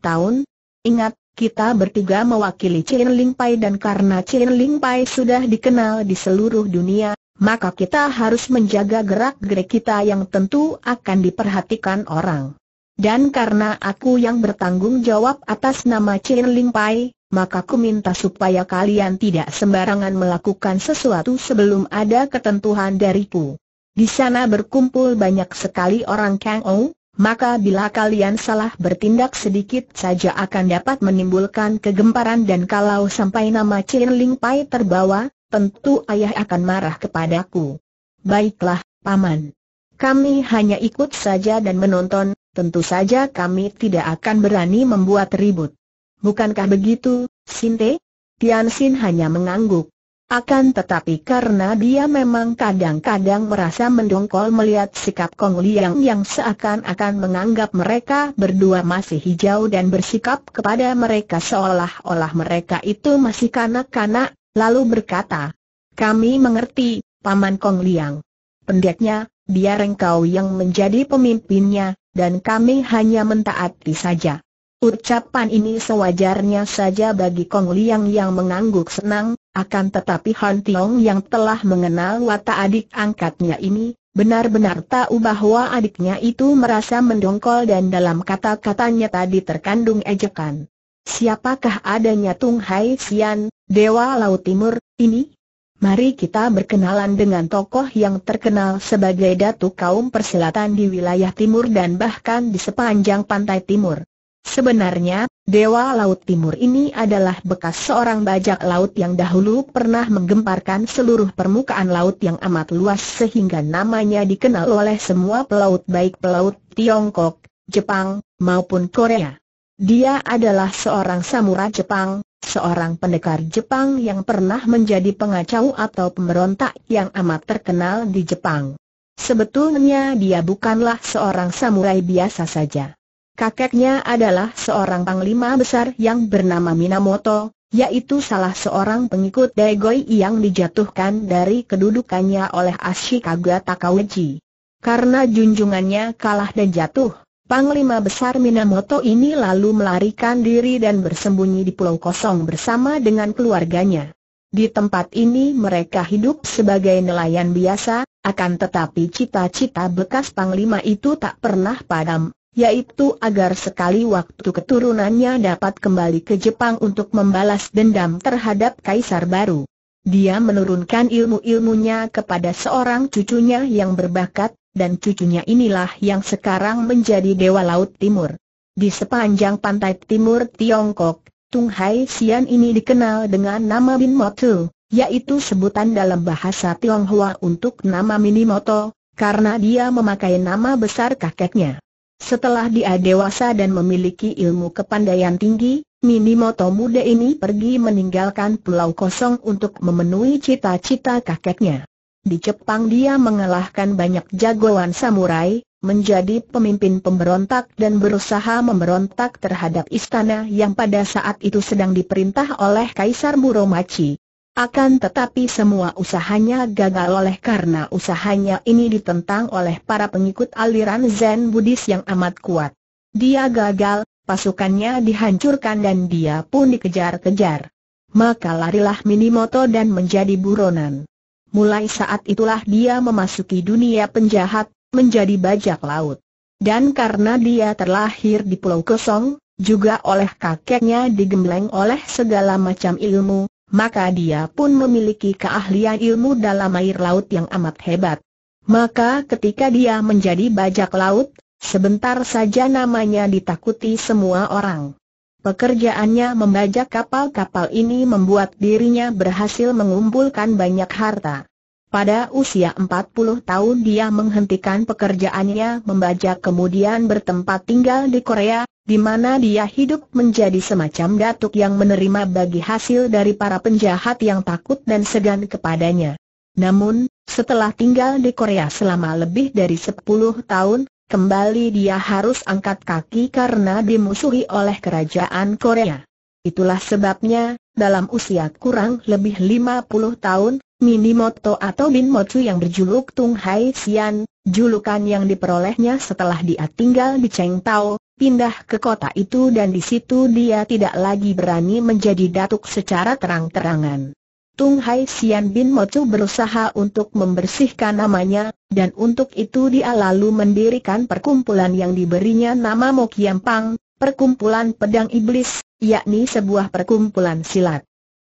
tahun, Ingat, kita bertiga mewakili Chen Ling Pai dan karena Chen Ling Pai sudah dikenal di seluruh dunia, maka kita harus menjaga gerak-gerik kita yang tentu akan diperhatikan orang. Dan karena aku yang bertanggung jawab atas nama Chen Ling Pai, maka ku minta supaya kalian tidak sembarangan melakukan sesuatu sebelum ada ketentuan dariku. Di sana berkumpul banyak sekali orang Kang Ou, maka bila kalian salah bertindak sedikit saja akan dapat menimbulkan kegemparan dan kalau sampai nama Chin Ling Pai terbawa, tentu ayah akan marah kepadaku. Baiklah, Paman. Kami hanya ikut saja dan menonton, tentu saja kami tidak akan berani membuat ribut. Bukankah begitu, Sinte? Tian Xin hanya mengangguk. Akan tetapi karena dia memang kadang-kadang merasa mendongkol melihat sikap Kong Liang yang seakan-akan menganggap mereka berdua masih hijau dan bersikap kepada mereka seolah-olah mereka itu masih kanak-kanak, lalu berkata, Kami mengerti, Paman Kong Liang. Pendeknya, biar engkau yang menjadi pemimpinnya, dan kami hanya mentaati saja. Ucapan ini sewajarnya saja bagi Kong Liang yang mengangguk senang, akan tetapi Han Tiong yang telah mengenal watak adik angkatnya ini, benar-benar tahu bahwa adiknya itu merasa mendongkol dan dalam kata-katanya tadi terkandung ejekan. Siapakah adanya Tung Hai Sian, Dewa Laut Timur, ini? Mari kita berkenalan dengan tokoh yang terkenal sebagai Datu Kaum Persilatan di wilayah timur dan bahkan di sepanjang pantai timur. Sebenarnya, Dewa Laut Timur ini adalah bekas seorang bajak laut yang dahulu pernah menggemparkan seluruh permukaan laut yang amat luas sehingga namanya dikenal oleh semua pelaut baik pelaut Tiongkok, Jepang, maupun Korea. Dia adalah seorang samurai Jepang, seorang pendekar Jepang yang pernah menjadi pengacau atau pemberontak yang amat terkenal di Jepang. Sebetulnya dia bukanlah seorang samurai biasa saja. Kakeknya adalah seorang panglima besar yang bernama Minamoto, yaitu salah seorang pengikut Daigoi yang dijatuhkan dari kedudukannya oleh Ashikaga Takauji. Karena junjungannya kalah dan jatuh, Panglima Besar Minamoto ini lalu melarikan diri dan bersembunyi di pulau kosong bersama dengan keluarganya. Di tempat ini mereka hidup sebagai nelayan biasa, akan tetapi cita-cita bekas Panglima itu tak pernah padam yaitu agar sekali waktu keturunannya dapat kembali ke Jepang untuk membalas dendam terhadap kaisar baru. Dia menurunkan ilmu-ilmunya kepada seorang cucunya yang berbakat, dan cucunya inilah yang sekarang menjadi Dewa Laut Timur. Di sepanjang pantai timur Tiongkok, Tung Hai Xian ini dikenal dengan nama Bin Motu, yaitu sebutan dalam bahasa Tionghoa untuk nama Minimoto, karena dia memakai nama besar kakeknya. Setelah dia dewasa dan memiliki ilmu kepandaian tinggi, Minimoto muda ini pergi meninggalkan pulau kosong untuk memenuhi cita-cita kakeknya. Di Jepang dia mengalahkan banyak jagoan samurai, menjadi pemimpin pemberontak dan berusaha memberontak terhadap istana yang pada saat itu sedang diperintah oleh Kaisar Muromachi. Akan tetapi semua usahanya gagal oleh karena usahanya ini ditentang oleh para pengikut aliran Zen Buddhis yang amat kuat. Dia gagal, pasukannya dihancurkan dan dia pun dikejar-kejar. Maka larilah Minimoto dan menjadi buronan. Mulai saat itulah dia memasuki dunia penjahat, menjadi bajak laut. Dan karena dia terlahir di Pulau Kosong, juga oleh kakeknya digembleng oleh segala macam ilmu, maka dia pun memiliki keahlian ilmu dalam air laut yang amat hebat. Maka ketika dia menjadi bajak laut, sebentar saja namanya ditakuti semua orang. Pekerjaannya membajak kapal-kapal ini membuat dirinya berhasil mengumpulkan banyak harta. Pada usia 40 tahun dia menghentikan pekerjaannya membajak kemudian bertempat tinggal di Korea, di mana dia hidup menjadi semacam datuk yang menerima bagi hasil dari para penjahat yang takut dan segan kepadanya. Namun, setelah tinggal di Korea selama lebih dari 10 tahun, kembali dia harus angkat kaki karena dimusuhi oleh kerajaan Korea. Itulah sebabnya, dalam usia kurang lebih 50 tahun, Minimoto atau Binmotsu yang berjuluk Tung Hai Xian, julukan yang diperolehnya setelah dia tinggal di Cheng Tao, pindah ke kota itu dan di situ dia tidak lagi berani menjadi datuk secara terang-terangan. Tung Hai Sian Bin Mocu berusaha untuk membersihkan namanya, dan untuk itu dia lalu mendirikan perkumpulan yang diberinya nama Pang, Perkumpulan Pedang Iblis, yakni sebuah perkumpulan silat.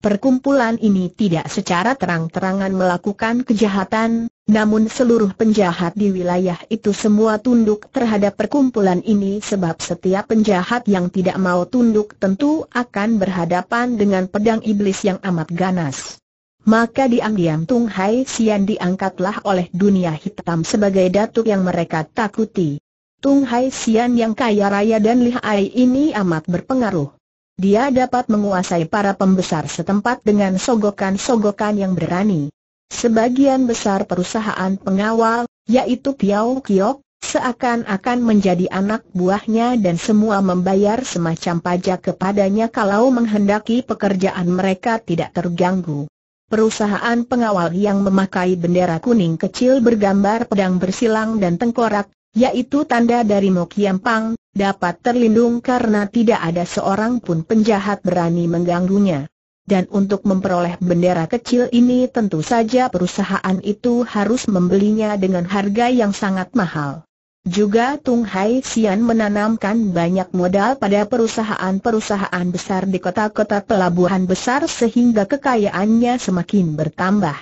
Perkumpulan ini tidak secara terang-terangan melakukan kejahatan, namun seluruh penjahat di wilayah itu semua tunduk terhadap perkumpulan ini sebab setiap penjahat yang tidak mau tunduk tentu akan berhadapan dengan pedang iblis yang amat ganas. Maka diam-diam Tung Hai Sian diangkatlah oleh dunia hitam sebagai datuk yang mereka takuti. Tung Hai Sian yang kaya raya dan lihai ini amat berpengaruh. Dia dapat menguasai para pembesar setempat dengan sogokan-sogokan yang berani. Sebagian besar perusahaan pengawal, yaitu Piao Kiok, seakan-akan menjadi anak buahnya dan semua membayar semacam pajak kepadanya kalau menghendaki pekerjaan mereka tidak terganggu. Perusahaan pengawal yang memakai bendera kuning kecil bergambar pedang bersilang dan tengkorak yaitu tanda dari Mokiampang, dapat terlindung karena tidak ada seorang pun penjahat berani mengganggunya. Dan untuk memperoleh bendera kecil ini tentu saja perusahaan itu harus membelinya dengan harga yang sangat mahal. Juga Tung Hai Xian menanamkan banyak modal pada perusahaan-perusahaan besar di kota-kota pelabuhan besar sehingga kekayaannya semakin bertambah.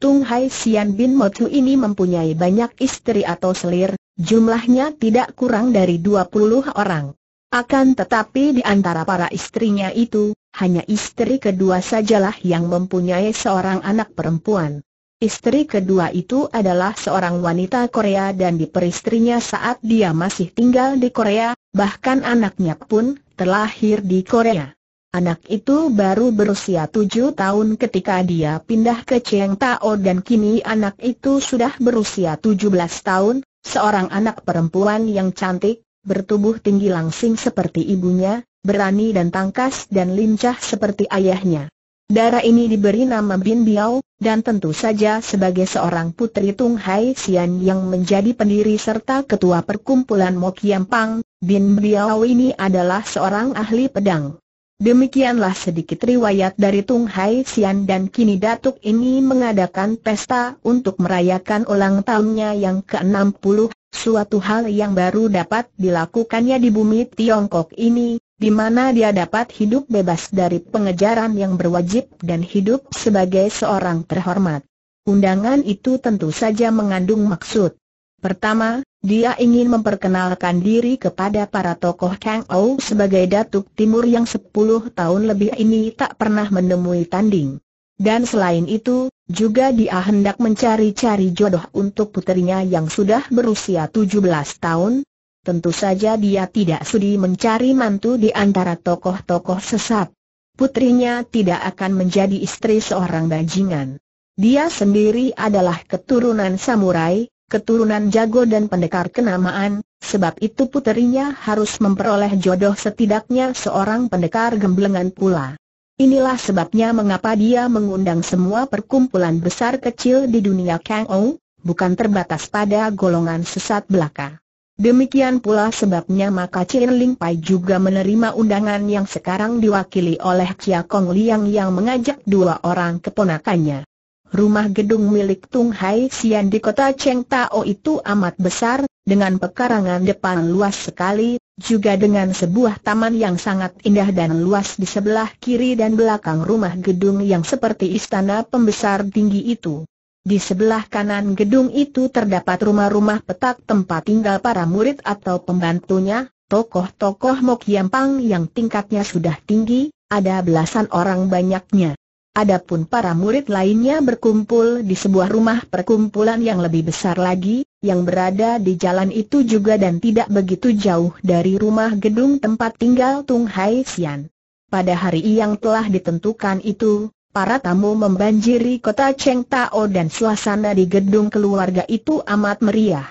Tung Hai Xian bin Motu ini mempunyai banyak istri atau selir, Jumlahnya tidak kurang dari 20 orang. Akan tetapi di antara para istrinya itu, hanya istri kedua sajalah yang mempunyai seorang anak perempuan. Istri kedua itu adalah seorang wanita Korea dan diperistrinya saat dia masih tinggal di Korea, bahkan anaknya pun terlahir di Korea. Anak itu baru berusia tujuh tahun ketika dia pindah ke Chiang Tao dan kini anak itu sudah berusia tujuh belas tahun, Seorang anak perempuan yang cantik, bertubuh tinggi langsing seperti ibunya, berani dan tangkas dan lincah seperti ayahnya. Darah ini diberi nama Bin Biao, dan tentu saja sebagai seorang putri Tung Hai Sian yang menjadi pendiri serta ketua perkumpulan Mo Pang, Bin Biao ini adalah seorang ahli pedang. Demikianlah sedikit riwayat dari Tung Hai Xian dan kini Datuk ini mengadakan pesta untuk merayakan ulang tahunnya yang ke-60, suatu hal yang baru dapat dilakukannya di bumi Tiongkok ini, di mana dia dapat hidup bebas dari pengejaran yang berwajib dan hidup sebagai seorang terhormat. Undangan itu tentu saja mengandung maksud. Pertama, dia ingin memperkenalkan diri kepada para tokoh Kang Ou sebagai Datuk Timur yang 10 tahun lebih ini tak pernah menemui tanding. Dan selain itu, juga dia hendak mencari-cari jodoh untuk puterinya yang sudah berusia 17 tahun, Tentu saja dia tidak sudi mencari mantu di antara tokoh-tokoh sesat. Putrinya tidak akan menjadi istri seorang bajingan. Dia sendiri adalah keturunan samurai, keturunan jago dan pendekar kenamaan, sebab itu puterinya harus memperoleh jodoh setidaknya seorang pendekar gemblengan pula. Inilah sebabnya mengapa dia mengundang semua perkumpulan besar kecil di dunia Kang Ou, bukan terbatas pada golongan sesat belaka. Demikian pula sebabnya maka Chin Ling Pai juga menerima undangan yang sekarang diwakili oleh Chia Kong Liang yang mengajak dua orang keponakannya. Rumah gedung milik Tung Hai Sian di kota Cheng Tao itu amat besar, dengan pekarangan depan luas sekali, juga dengan sebuah taman yang sangat indah dan luas di sebelah kiri dan belakang rumah gedung yang seperti istana pembesar tinggi itu. Di sebelah kanan gedung itu terdapat rumah-rumah petak tempat tinggal para murid atau pembantunya, tokoh-tokoh Mok Yampang yang tingkatnya sudah tinggi, ada belasan orang banyaknya. Adapun para murid lainnya berkumpul di sebuah rumah perkumpulan yang lebih besar lagi, yang berada di jalan itu juga dan tidak begitu jauh dari rumah gedung tempat tinggal Tung Hai Xian. Pada hari yang telah ditentukan itu, para tamu membanjiri kota Cheng Tao dan suasana di gedung keluarga itu amat meriah.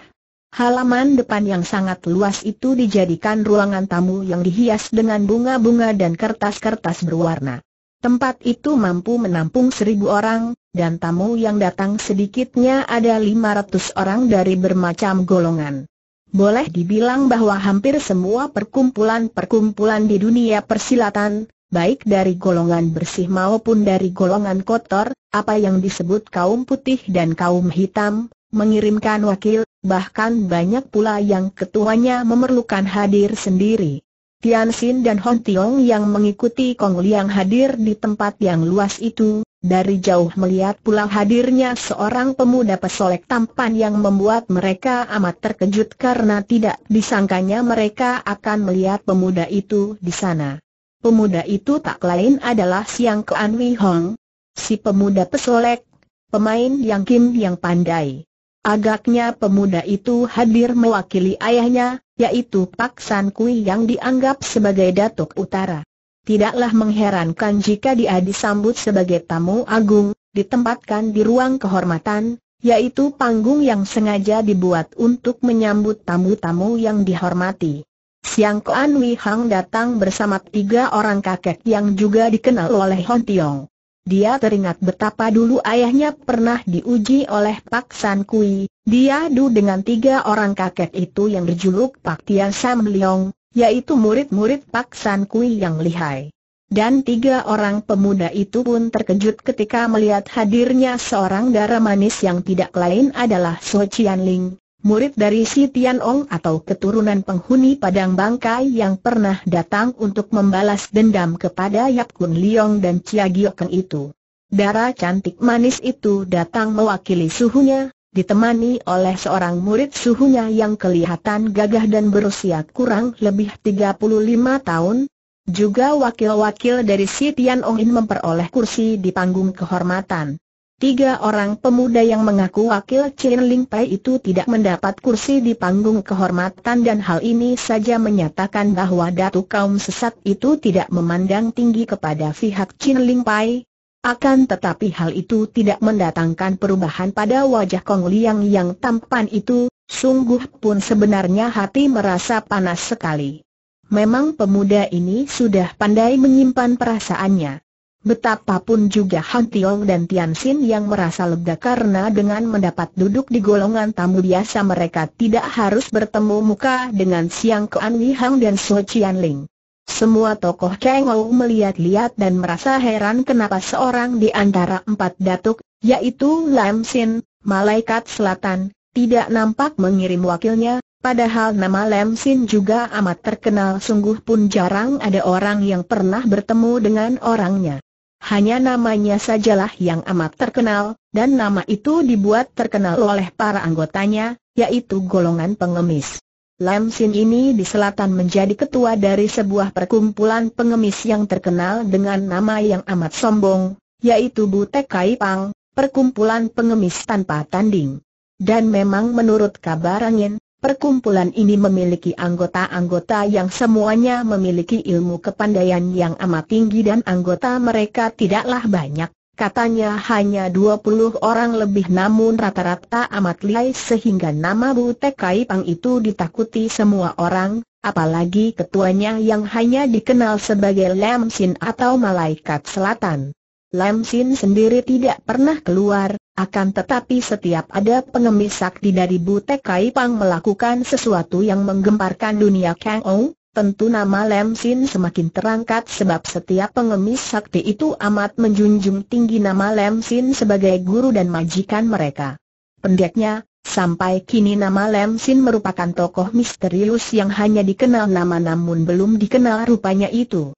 Halaman depan yang sangat luas itu dijadikan ruangan tamu yang dihias dengan bunga-bunga dan kertas-kertas berwarna. Tempat itu mampu menampung seribu orang, dan tamu yang datang sedikitnya ada 500 orang dari bermacam golongan. Boleh dibilang bahwa hampir semua perkumpulan-perkumpulan di dunia persilatan, baik dari golongan bersih maupun dari golongan kotor, apa yang disebut kaum putih dan kaum hitam, mengirimkan wakil, bahkan banyak pula yang ketuanya memerlukan hadir sendiri. Tian Xin dan Hong Tiong yang mengikuti Kong Liang hadir di tempat yang luas itu, dari jauh melihat pula hadirnya seorang pemuda pesolek tampan yang membuat mereka amat terkejut karena tidak disangkanya mereka akan melihat pemuda itu di sana. Pemuda itu tak lain adalah Siang Kuan Wei Hong, si pemuda pesolek, pemain yang Kim yang pandai. Agaknya pemuda itu hadir mewakili ayahnya, yaitu Pak San Kui yang dianggap sebagai Datuk Utara. Tidaklah mengherankan jika dia disambut sebagai tamu agung, ditempatkan di ruang kehormatan, yaitu panggung yang sengaja dibuat untuk menyambut tamu-tamu yang dihormati. Siang Kuan Wei Hang datang bersama tiga orang kakek yang juga dikenal oleh Hon Tiong. Dia teringat betapa dulu ayahnya pernah diuji oleh Pak San Kui, diadu dengan tiga orang kakek itu yang berjuluk Pak Tian Sam Leong, yaitu murid-murid Pak San Kui yang lihai. Dan tiga orang pemuda itu pun terkejut ketika melihat hadirnya seorang darah manis yang tidak lain adalah So Chian Ling, murid dari si Tian Ong atau keturunan penghuni Padang Bangkai yang pernah datang untuk membalas dendam kepada Yap Kun Liong dan Chia Giokeng itu. Darah cantik manis itu datang mewakili suhunya, ditemani oleh seorang murid suhunya yang kelihatan gagah dan berusia kurang lebih 35 tahun, juga wakil-wakil dari si Tian Ong In memperoleh kursi di panggung kehormatan. Tiga orang pemuda yang mengaku wakil Chin Ling Pai itu tidak mendapat kursi di panggung kehormatan dan hal ini saja menyatakan bahwa datu kaum sesat itu tidak memandang tinggi kepada pihak Chin Ling Pai. Akan tetapi hal itu tidak mendatangkan perubahan pada wajah Kong Liang yang tampan itu, sungguh pun sebenarnya hati merasa panas sekali. Memang pemuda ini sudah pandai menyimpan perasaannya. Betapapun juga Han Tiong dan Tian Xin yang merasa lega karena dengan mendapat duduk di golongan tamu biasa mereka tidak harus bertemu muka dengan Siang Kuan Wi Hang dan Suo Chian Ling. Semua tokoh Cheng Ou melihat-lihat dan merasa heran kenapa seorang di antara empat datuk, yaitu Lam Xin, Malaikat Selatan, tidak nampak mengirim wakilnya, Padahal nama Lam Sin juga amat terkenal sungguh pun jarang ada orang yang pernah bertemu dengan orangnya. Hanya namanya sajalah yang amat terkenal, dan nama itu dibuat terkenal oleh para anggotanya, yaitu golongan pengemis. Lam Sin ini di selatan menjadi ketua dari sebuah perkumpulan pengemis yang terkenal dengan nama yang amat sombong, yaitu Butek Kai Pang, perkumpulan pengemis tanpa tanding. Dan memang menurut kabar angin, Perkumpulan ini memiliki anggota-anggota yang semuanya memiliki ilmu kepandaian yang amat tinggi dan anggota mereka tidaklah banyak, katanya hanya 20 orang lebih namun rata-rata amat lihai sehingga nama Butek Tekai Pang itu ditakuti semua orang, apalagi ketuanya yang hanya dikenal sebagai Lam Sin atau Malaikat Selatan. Lam Sin sendiri tidak pernah keluar, akan tetapi setiap ada pengemis sakti dari Butek Kai Pang melakukan sesuatu yang menggemparkan dunia Kang Ou, tentu nama Lam Sin semakin terangkat sebab setiap pengemis sakti itu amat menjunjung tinggi nama Lam Sin sebagai guru dan majikan mereka. Pendeknya, Sampai kini nama Lam Sin merupakan tokoh misterius yang hanya dikenal nama namun belum dikenal rupanya itu.